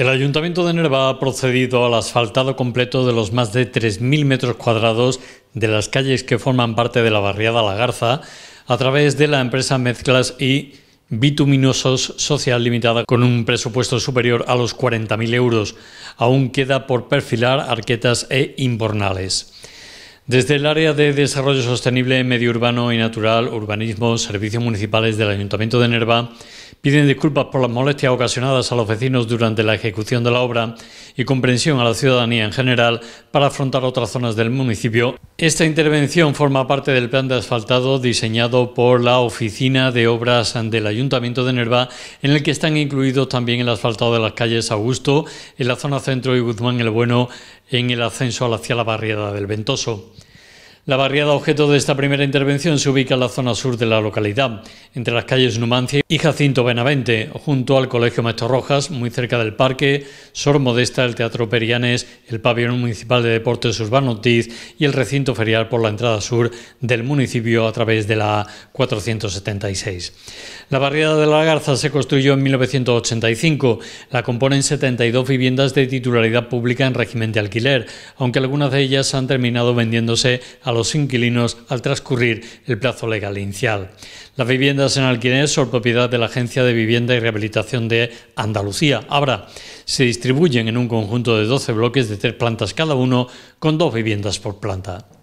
El Ayuntamiento de Nerva ha procedido al asfaltado completo de los más de 3.000 metros cuadrados de las calles que forman parte de la barriada La Garza a través de la empresa Mezclas y Bituminosos Social Limitada con un presupuesto superior a los 40.000 euros. Aún queda por perfilar arquetas e imbornales. Desde el área de Desarrollo Sostenible, Medio Urbano y Natural, Urbanismo, Servicios Municipales del Ayuntamiento de Nerva, Piden disculpas por las molestias ocasionadas a los vecinos durante la ejecución de la obra y comprensión a la ciudadanía en general para afrontar otras zonas del municipio. Esta intervención forma parte del plan de asfaltado diseñado por la Oficina de Obras del Ayuntamiento de Nerva, en el que están incluidos también el asfaltado de las calles Augusto, en la zona centro y Guzmán el Bueno, en el ascenso hacia la barriada del Ventoso. La barriada objeto de esta primera intervención se ubica en la zona sur de la localidad, entre las calles Numancia y Jacinto Benavente, junto al Colegio Maestro Rojas, muy cerca del parque, Sor Modesta, el Teatro Perianes, el Pabellón Municipal de Deportes Urbano Tiz y el recinto ferial por la entrada sur del municipio a través de la 476. La barriada de la Garza se construyó en 1985. La componen 72 viviendas de titularidad pública en régimen de alquiler, aunque algunas de ellas han terminado vendiéndose a a los inquilinos al transcurrir el plazo legal inicial. Las viviendas en alquiler son propiedad de la Agencia de Vivienda y Rehabilitación de Andalucía, ABRA. Se distribuyen en un conjunto de 12 bloques de tres plantas cada uno, con dos viviendas por planta.